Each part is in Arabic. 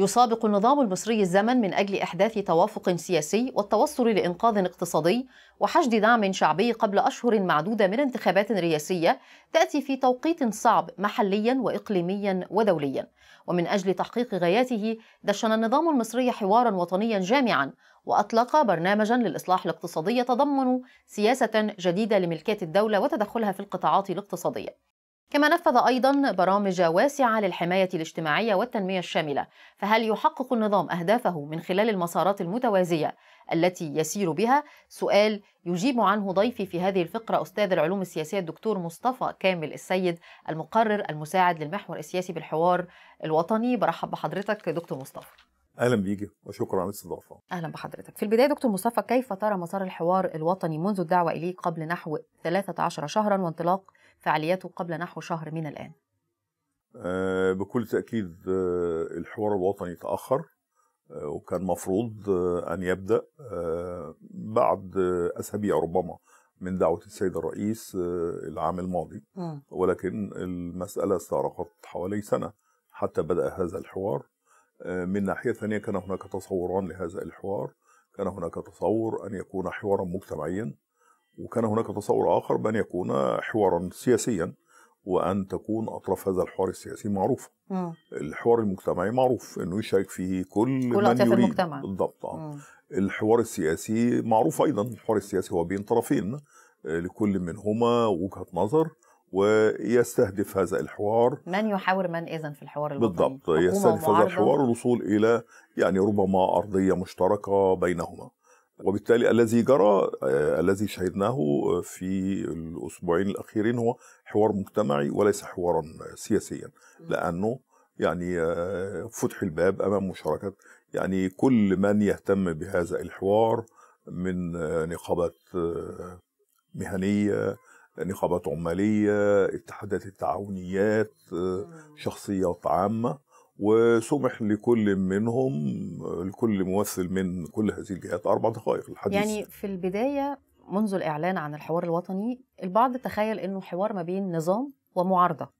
يسابق النظام المصري الزمن من أجل إحداث توافق سياسي والتوصل لإنقاذ اقتصادي وحشد دعم شعبي قبل أشهر معدودة من انتخابات رئاسية تأتي في توقيت صعب محليا وإقليميا ودوليا ومن أجل تحقيق غاياته دشن النظام المصري حوارا وطنيا جامعا وأطلق برنامجا للإصلاح الاقتصادي يتضمن سياسة جديدة لملكية الدولة وتدخلها في القطاعات الاقتصادية كما نفذ أيضا برامج واسعة للحماية الاجتماعية والتنمية الشاملة، فهل يحقق النظام أهدافه من خلال المسارات المتوازية التي يسير بها؟ سؤال يجيب عنه ضيفي في هذه الفقرة أستاذ العلوم السياسية الدكتور مصطفى كامل السيد المقرر المساعد للمحور السياسي بالحوار الوطني، برحب بحضرتك دكتور مصطفى. اهلا بيكي وشكرا على الاستضافه. اهلا بحضرتك. في البدايه دكتور مصطفى كيف ترى مسار الحوار الوطني منذ الدعوه اليه قبل نحو 13 شهرا وانطلاق فعالياته قبل نحو شهر من الآن آه، بكل تأكيد آه، الحوار الوطني تأخر آه، وكان مفروض أن يبدأ بعد أسابيع ربما من دعوة السيد الرئيس العام الماضي ولكن المسألة استغرقت حوالي سنة حتى بدأ هذا الحوار من ناحية ثانية كان هناك تصوران لهذا الحوار كان هناك تصور أن يكون حوارا مجتمعيا وكان هناك تصور آخر بأن يكون حوارا سياسيا وأن تكون أطراف هذا الحوار السياسي معروفة مم. الحوار المجتمعي معروف أنه يشارك فيه كل, كل من يريد المجتمع. بالضبط آه. الحوار السياسي معروف أيضا الحوار السياسي هو بين طرفين آه، لكل منهما وجهة نظر ويستهدف هذا الحوار من يحاور من اذا في الحوار الوطني بالضبط يستهدف هذا الحوار الوصول الى يعني ربما ارضيه مشتركه بينهما وبالتالي الذي جرى آه، الذي شهدناه آه، في الاسبوعين الاخيرين هو حوار مجتمعي وليس حوارا آه، سياسيا لانه يعني فتح الباب امام مشاركه يعني كل من يهتم بهذا الحوار من نقابات مهنيه نقابات عماليه اتحادات التعاونيات شخصيات عامه وسمح لكل منهم لكل ممثل من كل هذه الجهات أربع دقائق الحديث يعني في البداية منذ الإعلان عن الحوار الوطني البعض تخيل أنه حوار ما بين نظام ومعارضة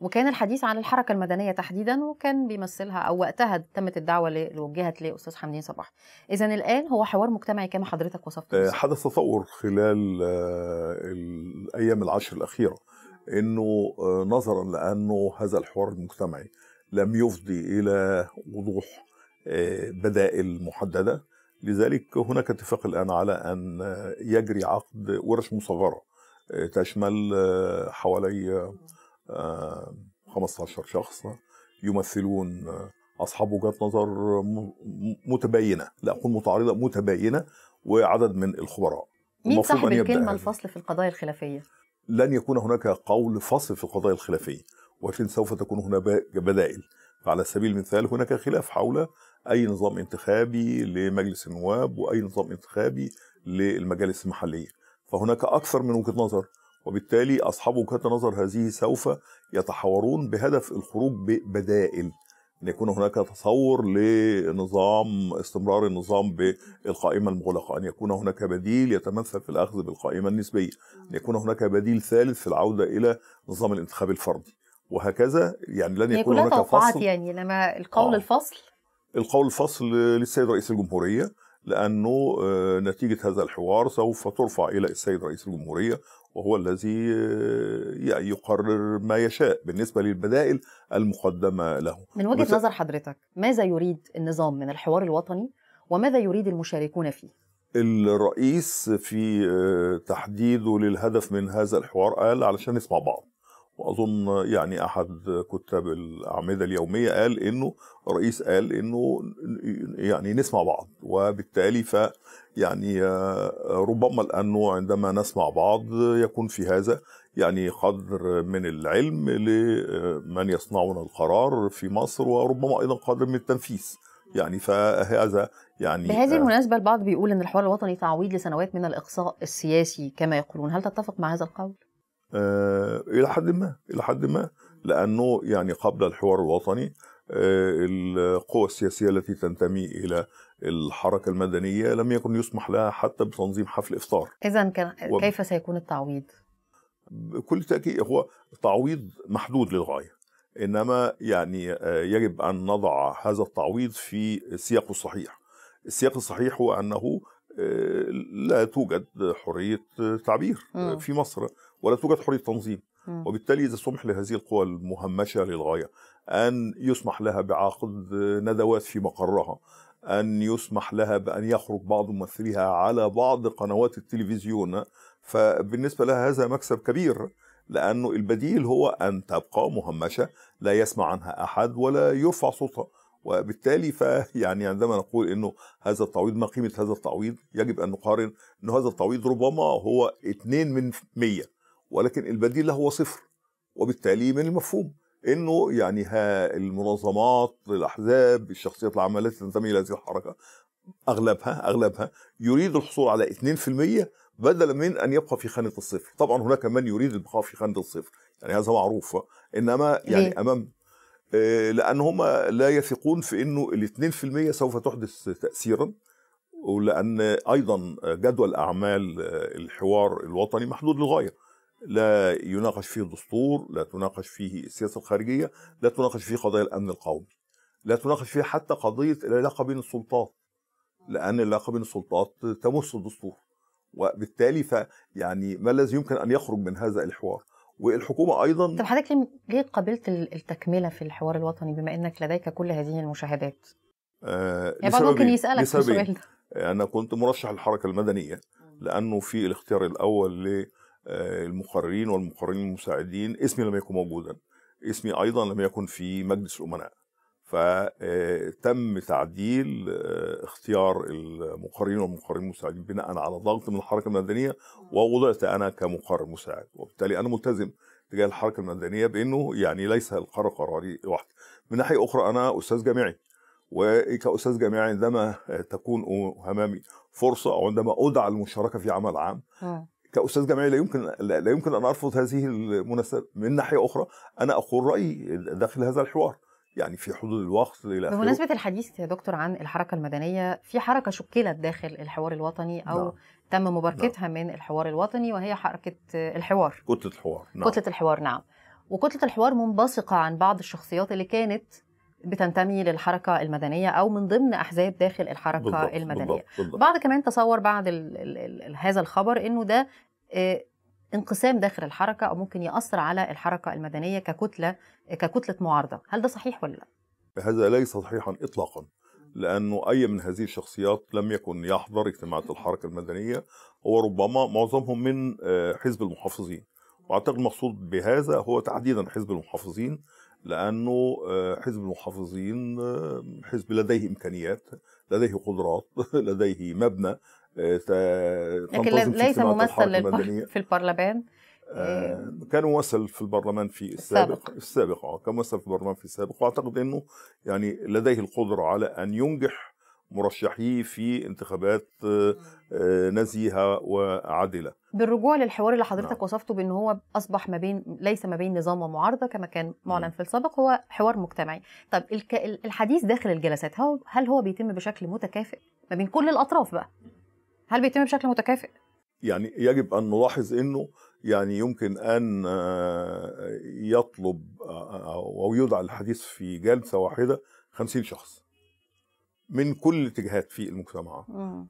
وكان الحديث عن الحركة المدنية تحديدا وكان بيمثلها أو وقتها تمت الدعوة اللي وجهت لأستاذ حمدين صباح إذا الآن هو حوار مجتمعي كما حضرتك وصفته آه، حدث تطور خلال آه، الأيام العشر الأخيرة أنه آه، نظرا لأنه هذا الحوار المجتمعي لم يفضي الى وضوح آه، بدائل محدده لذلك هناك اتفاق الان على ان يجري عقد ورش مصغره آه، تشمل آه، حوالي 15 شخص يمثلون اصحاب وجهات نظر متباينه لا اقول متعارضه متباينه وعدد من الخبراء مين صاحب الكلمه الفصل في القضايا الخلافيه لن يكون هناك قول فصل في القضايا الخلافيه ولكن سوف تكون هنا بدائل فعلى سبيل المثال هناك خلاف حول اي نظام انتخابي لمجلس النواب واي نظام انتخابي للمجالس المحليه فهناك اكثر من وجهه نظر وبالتالي اصحاب وجهات النظر هذه سوف يتحاورون بهدف الخروج ببدائل ان يكون هناك تصور لنظام استمرار النظام بالقائمه المغلقه، ان يكون هناك بديل يتمثل في الاخذ بالقائمه النسبيه، ان يكون هناك بديل ثالث في العوده الى نظام الانتخاب الفردي. وهكذا يعني لن يكون هناك فصل يعني لما القول آه. الفصل القول الفصل للسيد رئيس الجمهورية لأنه آه، نتيجة هذا الحوار سوف ترفع إلى السيد رئيس الجمهورية وهو الذي آه، يعني يقرر ما يشاء بالنسبة للبدائل المقدمة له من وجهة بس... نظر حضرتك ماذا يريد النظام من الحوار الوطني وماذا يريد المشاركون فيه؟ الرئيس في آه، تحديده للهدف من هذا الحوار قال علشان نسمع بعض واظن يعني احد كتاب الاعمده اليوميه قال انه الرئيس قال انه يعني نسمع بعض وبالتالي ف يعني ربما لانه عندما نسمع بعض يكون في هذا يعني قدر من العلم لمن يصنعون القرار في مصر وربما ايضا قدر من التنفيذ يعني فهذا يعني بهذه آه. المناسبة البعض بيقول أن الحوار الوطني تعويض لسنوات من الإقصاء السياسي كما يقولون هل تتفق مع هذا القول؟ آه، الى حد ما الى حد ما لانه يعني قبل الحوار الوطني آه، القوى السياسيه التي تنتمي الى الحركه المدنيه لم يكن يسمح لها حتى بتنظيم حفل افطار اذا كان كيف سيكون التعويض بكل تاكيد هو تعويض محدود للغايه انما يعني آه، يجب ان نضع هذا التعويض في سياقه الصحيح السياق الصحيح هو انه لا توجد حريه تعبير م. في مصر ولا توجد حريه تنظيم وبالتالي اذا سمح لهذه القوى المهمشه للغايه ان يسمح لها بعقد ندوات في مقرها ان يسمح لها بان يخرج بعض ممثليها على بعض قنوات التلفزيون فبالنسبه لها هذا مكسب كبير لانه البديل هو ان تبقى مهمشه لا يسمع عنها احد ولا يرفع صوتها وبالتالي فيعني عندما نقول انه هذا التعويض ما قيمه هذا التعويض يجب ان نقارن انه هذا التعويض ربما هو 2 من 100 ولكن البديل له هو صفر وبالتالي من المفهوم انه يعني ها المنظمات الاحزاب الشخصيات العامه التي تنتمي الى هذه الحركه اغلبها اغلبها يريد الحصول على 2% بدلا من ان يبقى في خانه الصفر طبعا هناك من يريد البقاء في خانه الصفر يعني هذا معروف انما يعني إيه. امام آه، لان هم لا يثقون في انه ال 2% سوف تحدث تاثيرا ولان ايضا جدول اعمال آه، الحوار الوطني محدود للغايه لا يناقش فيه الدستور لا تناقش فيه السياسة الخارجية لا تناقش فيه قضايا الأمن القومي لا تناقش فيه حتى قضية العلاقة بين السلطات لأن العلاقة بين السلطات تمس الدستور وبالتالي فيعني ما الذي يمكن أن يخرج من هذا الحوار والحكومه ايضا طب حضرتك ليه قبلت التكمله في الحوار الوطني بما انك لديك كل هذه المشاهدات؟ آه يعني ممكن يسالك السؤال ده انا كنت مرشح الحركه المدنيه لانه في الاختيار الاول آه، المقررين والمقررين المساعدين اسمي لم يكن موجودا اسمي ايضا لم يكن في مجلس الامناء فتم آه، تعديل آه، اختيار المقررين والمقررين المساعدين بناء على ضغط من الحركه المدنيه ووضعت انا كمقرر مساعد وبالتالي انا ملتزم تجاه الحركه المدنيه بانه يعني ليس القرار قراري وحدي من ناحيه اخرى انا استاذ جامعي وكاستاذ جامعي عندما تكون امامي فرصه او عندما ادعى للمشاركه في عمل عام كاستاذ جامعي لا يمكن لا يمكن ان ارفض هذه المناسبه من ناحيه اخرى انا اقول رايي داخل هذا الحوار يعني في حدود الوقت الى اخره بمناسبه الحديث يا دكتور عن الحركه المدنيه في حركه شكلت داخل الحوار الوطني او نعم. تم نعم. مباركتها نعم. من الحوار الوطني وهي حركه الحوار كتله الحوار نعم كتله الحوار نعم وكتله الحوار منبثقه عن بعض الشخصيات اللي كانت بتنتمي للحركة المدنية أو من ضمن أحزاب داخل الحركة بالضبط المدنية بالضبط بالضبط. بعض كمان تصور بعد الـ الـ الـ هذا الخبر أنه ده آه، انقسام داخل الحركة أو ممكن يأثر على الحركة المدنية ككتلة ككتلة معارضة هل ده صحيح ولا لا؟ هذا ليس صحيحا إطلاقا لأنه أي من هذه الشخصيات لم يكن يحضر اجتماعات الحركة المدنية وربما معظمهم من آه، حزب المحافظين وأعتقد المقصود بهذا هو تحديدا حزب المحافظين لانه آه، حزب المحافظين آه، حزب لديه امكانيات لديه قدرات لديه مبنى آه، لكن ليس ممثل في البرلمان كان ممثل في البرلمان في السابق السابق, السابق اه كان ممثل في البرلمان في السابق واعتقد انه يعني لديه القدره على ان ينجح مرشحيه في انتخابات آه، نزيهه وعادله بالرجوع للحوار اللي حضرتك نعم. وصفته بان هو اصبح ما بين ليس ما بين نظام ومعارضه كما كان معلن في السابق هو حوار مجتمعي طب الحديث داخل الجلسات هل هو بيتم بشكل متكافئ ما بين كل الاطراف بقى هل بيتم بشكل متكافئ يعني يجب ان نلاحظ انه يعني يمكن ان آه، يطلب آه، او يدعى الحديث في جلسه واحده 50 شخص من كل الاتجاهات في المجتمع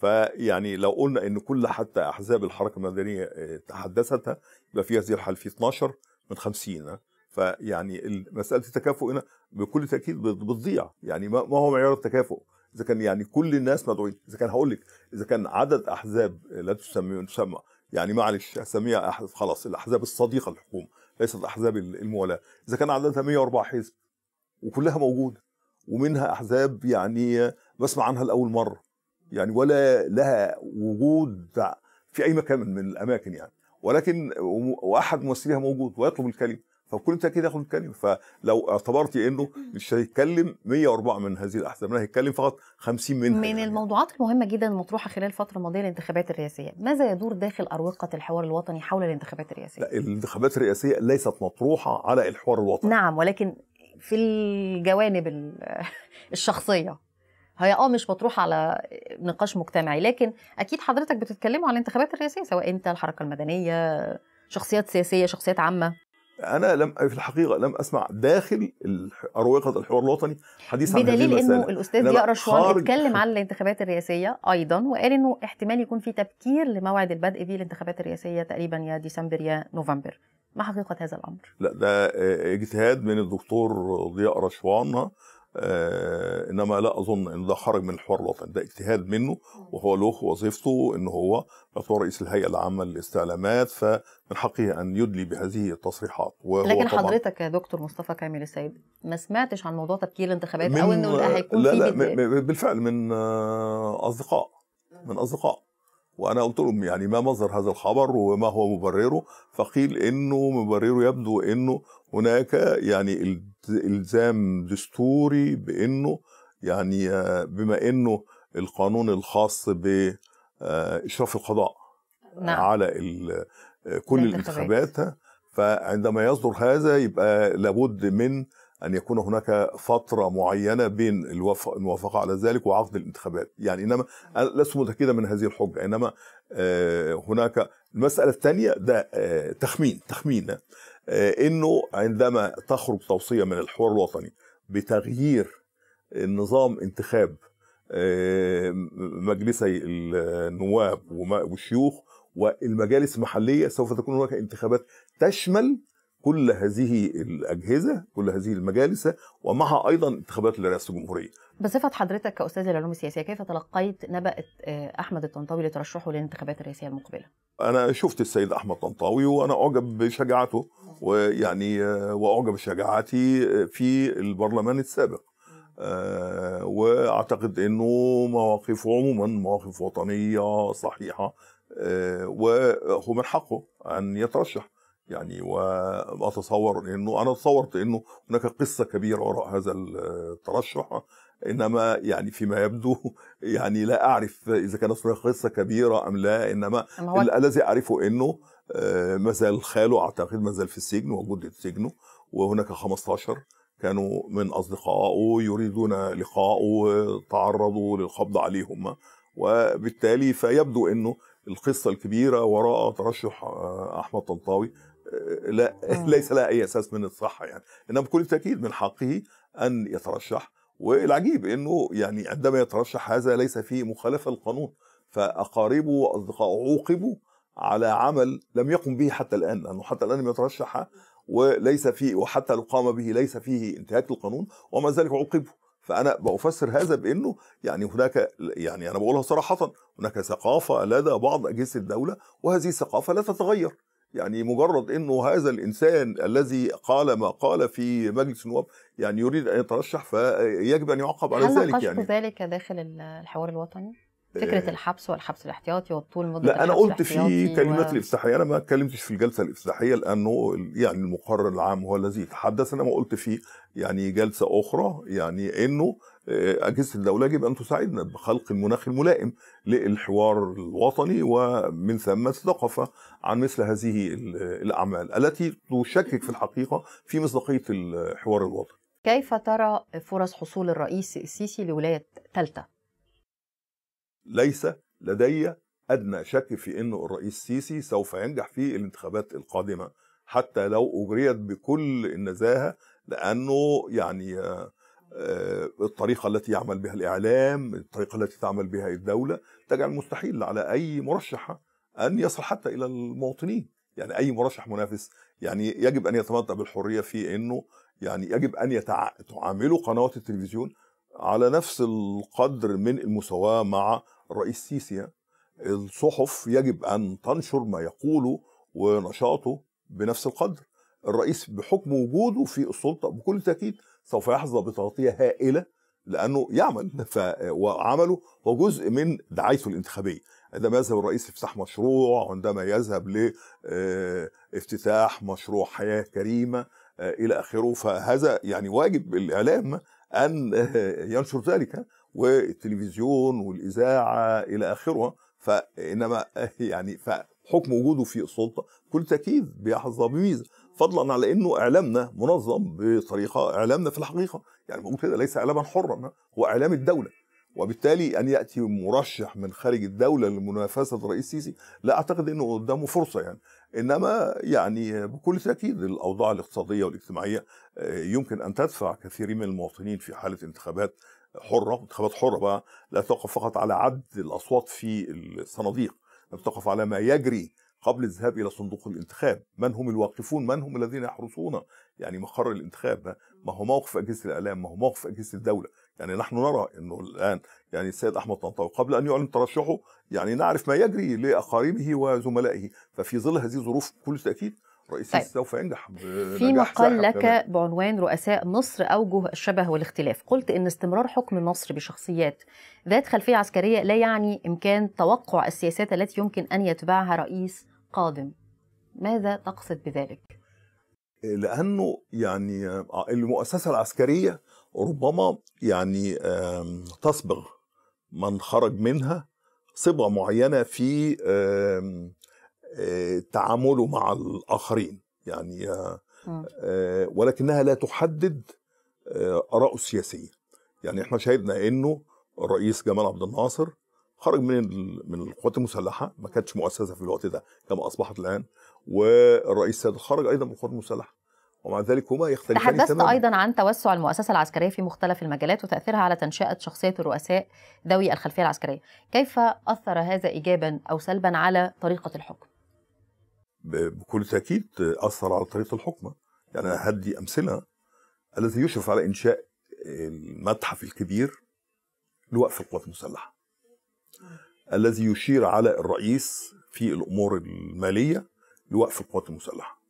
فيعني لو قلنا ان كل حتى احزاب الحركه المدنيه آه، تحدثتها يبقى في هذه الحاله في 12 من 50 فيعني مساله التكافؤ هنا بكل تاكيد بتضيع يعني ما هو معيار التكافؤ اذا كان يعني كل الناس مدعوين اذا كان هقول لك اذا كان عدد احزاب لا تسمى تسمى يعني معلش اسميها خلاص الاحزاب الصديقه للحكومه ليست احزاب الموالاه اذا كان عددها 104 حزب وكلها موجوده ومنها احزاب يعني بسمع عنها لاول مره يعني ولا لها وجود في اي مكان من الاماكن يعني ولكن واحد ممثليها موجود ويطلب الكلمه فبكل تاكيد ياخد الكلمه فلو اعتبرت إيه انه مش هيتكلم 104 من هذه الاحزاب لا هيتكلم فقط 50 منها من يعني. الموضوعات المهمه جدا المطروحه خلال الفتره الماضيه الانتخابات الرئاسيه ماذا يدور داخل اروقه الحوار الوطني حول الانتخابات الرئاسيه لا الانتخابات الرئاسيه ليست مطروحه على الحوار الوطني نعم ولكن في الجوانب الشخصيه هي اه مش بتروح على نقاش مجتمعي لكن اكيد حضرتك بتتكلموا على الانتخابات الرئاسيه سواء انت الحركه المدنيه شخصيات سياسيه شخصيات عامه انا لم في الحقيقه لم اسمع داخل اروقه الحوار الوطني حديث عن بدليل انه الاستاذ يقرا رشوان اتكلم عن الانتخابات الرئاسيه ايضا وقال انه احتمال يكون في تبكير لموعد البدء به الانتخابات الرئاسيه تقريبا يا ديسمبر يا نوفمبر ما حقيقه هذا الامر؟ لا ده آه، اجتهاد من الدكتور ضياء رشوان آه انما لا اظن ان ده خرج من الحوار الوطني ده اجتهاد منه وهو له وظيفته ان هو هو رئيس الهيئه العامه للاستعلامات فمن حقه ان يدلي بهذه التصريحات وهو لكن حضرتك يا دكتور مصطفى كامل السيد ما سمعتش عن موضوع تبكير الانتخابات او انه هيكون لا لا بالفعل من آه، اصدقاء من اصدقاء وانا قلت لهم يعني ما مصدر هذا الخبر وما هو مبرره فقيل انه مبرره يبدو انه هناك يعني الزام دستوري بانه يعني آه، بما انه القانون الخاص باشراف آه، القضاء آه، نعم. على كل الانتخابات فعندما يصدر هذا يبقى لابد من ان يكون هناك فتره معينه بين الموافقه على ذلك وعقد الانتخابات يعني انما لست متاكدا من هذه الحجه انما آه، هناك المساله الثانيه ده آه، تخمين تخمين آه، انه عندما تخرج توصيه من الحوار الوطني بتغيير نظام انتخاب مجلسي النواب والشيوخ والمجالس المحليه سوف تكون هناك انتخابات تشمل كل هذه الاجهزه كل هذه المجالس ومعها ايضا انتخابات لرئاسه الجمهوريه بصفه حضرتك كاستاذ العلوم السياسيه كيف تلقيت نبأ آه، احمد الطنطاوي لترشحه للانتخابات الرئاسيه المقبله انا شفت السيد احمد طنطاوي وانا اعجب بشجاعته ويعني آه، واعجب بشجاعتي في البرلمان السابق آه، واعتقد انه مواقفه عموما مواقف وطنيه صحيحه وهو من حقه ان يترشح يعني واتصور انه انا تصورت انه هناك قصه كبيره وراء هذا الترشح انما يعني فيما يبدو يعني لا اعرف اذا كانت هناك قصه كبيره ام لا انما الذي اعرفه انه آه، ما زال خاله اعتقد ما زال في السجن في سجنه وهناك 15 كانوا من اصدقائه يريدون لقائه تعرضوا للقبض عليهم وبالتالي فيبدو انه القصه الكبيره وراء ترشح آه، احمد طنطاوي لا آه. ليس لها اي اساس من الصحه يعني انما بكل تاكيد من حقه ان يترشح والعجيب انه يعني عندما يترشح هذا ليس فيه مخالفه للقانون فاقاربه واصدقائه عوقبوا على عمل لم يقم به حتى الان لانه حتى الان لم يترشح وليس فيه وحتى لو قام به ليس فيه انتهاك للقانون ومع ذلك عوقبه فانا بفسر هذا بانه يعني هناك يعني انا بقولها صراحه هناك ثقافه لدى بعض اجهزه الدوله وهذه الثقافه لا تتغير يعني مجرد انه هذا الانسان الذي قال ما قال في مجلس النواب يعني يريد ان يترشح فيجب ان يعاقب على ذلك هل ذلك يعني. داخل الحوار الوطني؟ فكره آه. الحبس والحبس الاحتياطي والطول مده لا انا قلت في كلمات و... الافتتاحيه انا ما اتكلمتش في الجلسه الافتتاحيه لانه يعني المقرر العام هو الذي يتحدث انا ما قلت في يعني جلسه اخرى يعني انه اجهزه الدوله يجب ان تساعدنا بخلق المناخ الملائم للحوار الوطني ومن ثم الثقافه عن مثل هذه الاعمال التي تشكك في الحقيقه في مصداقيه الحوار الوطني. كيف ترى فرص حصول الرئيس السيسي لولايه ثالثه؟ ليس لدي ادنى شك في انه الرئيس السيسي سوف ينجح في الانتخابات القادمه حتى لو اجريت بكل النزاهه لانه يعني آه آه، الطريقة التي يعمل بها الإعلام الطريقة التي تعمل بها الدولة تجعل مستحيل على أي مرشح أن يصل حتى إلى المواطنين يعني أي مرشح منافس يعني يجب أن يتمتع بالحرية في أنه يعني يجب أن يتع... تعامله قنوات التلفزيون على نفس القدر من المساواة مع الرئيس السيسي الصحف يجب أن تنشر ما يقوله ونشاطه بنفس القدر الرئيس بحكم وجوده في السلطة بكل تأكيد سوف يحظى بتغطيه هائله لانه يعمل ف... وعمله هو جزء من دعايته الانتخابيه عندما يذهب الرئيس يفتح مشروع عندما يذهب لافتتاح آه، مشروع حياه كريمه آه، الى اخره فهذا يعني واجب الاعلام ان آه، ينشر ذلك والتلفزيون والاذاعه الى اخره فانما يعني فحكم وجوده في السلطه كل تاكيد بيحظى بميزه فضلا على انه اعلامنا منظم بطريقه اعلامنا في الحقيقه يعني بقول كده ليس اعلاما حرا هو اعلام الدوله وبالتالي ان ياتي مرشح من خارج الدوله لمنافسه الرئيس السيسي لا اعتقد انه قدامه فرصه يعني انما يعني بكل تاكيد الاوضاع الاقتصاديه والاجتماعيه آه، يمكن ان تدفع كثيرين من المواطنين في حاله انتخابات حره انتخابات حره بقى لا تقف فقط على عد الاصوات في الصناديق تقف على ما يجري قبل الذهاب الى صندوق الانتخاب من هم الواقفون من هم الذين يحرسون يعني مقر الانتخاب ما هو موقف اجهزه الاعلام ما هو موقف اجهزه الدوله يعني نحن نرى انه الان يعني السيد احمد طنطاوي قبل ان يعلن ترشحه يعني نعرف ما يجري لاقاربه وزملائه ففي ظل هذه الظروف بكل تاكيد رئيس طيب. سوف ينجح في مقال لك بعنوان رؤساء مصر اوجه الشبه والاختلاف قلت ان استمرار حكم مصر بشخصيات ذات خلفيه عسكريه لا يعني امكان توقع السياسات التي يمكن ان يتبعها رئيس قادم ماذا تقصد بذلك؟ لأنه يعني آه، المؤسسة العسكرية ربما يعني تصبغ من خرج منها صبغة معينة في آه، تعامله مع الآخرين يعني آه، ولكنها لا تحدد آراءه السياسية يعني احنا شاهدنا انه الرئيس جمال عبد الناصر خرج من من القوات المسلحه ما كانتش مؤسسه في الوقت ده كما اصبحت الان والرئيس السادات خرج ايضا من القوات المسلحه ومع ذلك هما يختلفان تحدثت تماما. ايضا عن توسع المؤسسه العسكريه في مختلف المجالات وتاثيرها على تنشئه شخصيه الرؤساء ذوي الخلفيه العسكريه كيف اثر هذا ايجابا او سلبا على طريقه الحكم بكل تاكيد اثر على طريقه الحكم يعني هدي امثله الذي يشرف على انشاء المتحف الكبير لوقف القوات المسلحه الذي يشير على الرئيس في الامور الماليه لوقف القوات المسلحه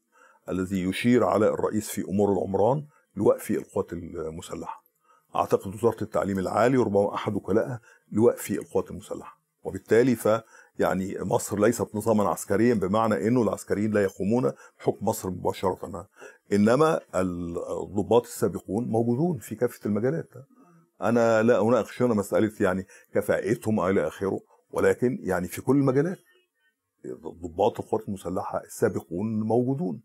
الذي يشير على الرئيس في امور العمران لوقف القوات المسلحه اعتقد وزاره التعليم العالي وربما احد وكلائها لوقف القوات المسلحه وبالتالي ف يعني مصر ليست نظاما عسكريا بمعنى انه العسكريين لا يقومون بحكم مصر مباشره انما الضباط السابقون موجودون في كافه المجالات انا لا اناقش هنا مساله يعني كفاءتهم الى اخره ولكن يعني في كل المجالات ضباط القوات المسلحه السابقون موجودون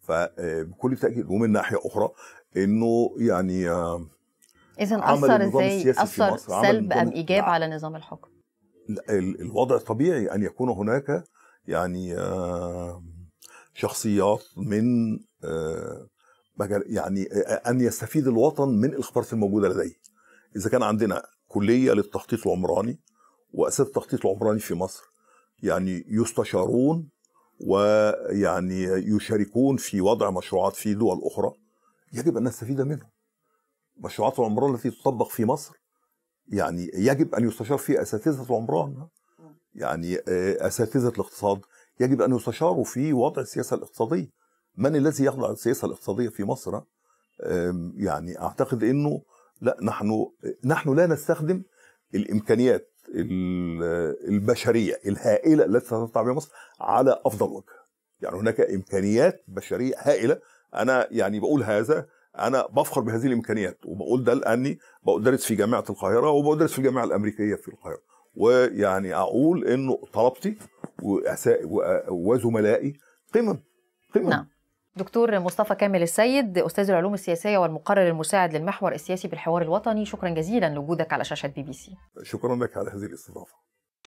فبكل آه، تاكيد ومن ناحيه اخرى انه يعني آه، اذا اثر ازاي اثر سلب ام ايجاب على نظام الحكم الوضع الطبيعي ان يكون هناك يعني آه، شخصيات من مجال يعني ان يستفيد الوطن من الاخبارات الموجوده لديه اذا كان عندنا كليه للتخطيط العمراني واساتذه التخطيط العمراني في مصر يعني يستشارون ويعني يشاركون في وضع مشروعات في دول اخرى يجب ان نستفيد منهم مشروعات العمران التي تطبق في مصر يعني يجب ان يستشار فيها اساتذه العمران يعني آه، اساتذه الاقتصاد يجب ان يستشاروا في وضع السياسه الاقتصاديه من الذي يخضع السياسه الاقتصاديه في مصر يعني اعتقد انه لا نحن آه، نحن لا نستخدم الامكانيات البشريه الهائله التي ستطلع بها مصر على افضل وجه. يعني هناك امكانيات بشريه هائله انا يعني بقول هذا انا بفخر بهذه الامكانيات وبقول ده لاني بدرس في جامعه القاهره وبدرس في الجامعه الامريكيه في القاهره ويعني اقول انه طلبتي وزملائي قمم قمم نعم. دكتور مصطفى كامل السيد استاذ العلوم السياسيه والمقرر المساعد للمحور السياسي بالحوار الوطني شكرا جزيلا لوجودك على شاشه بي بي سي شكرا لك على هذه الاستضافه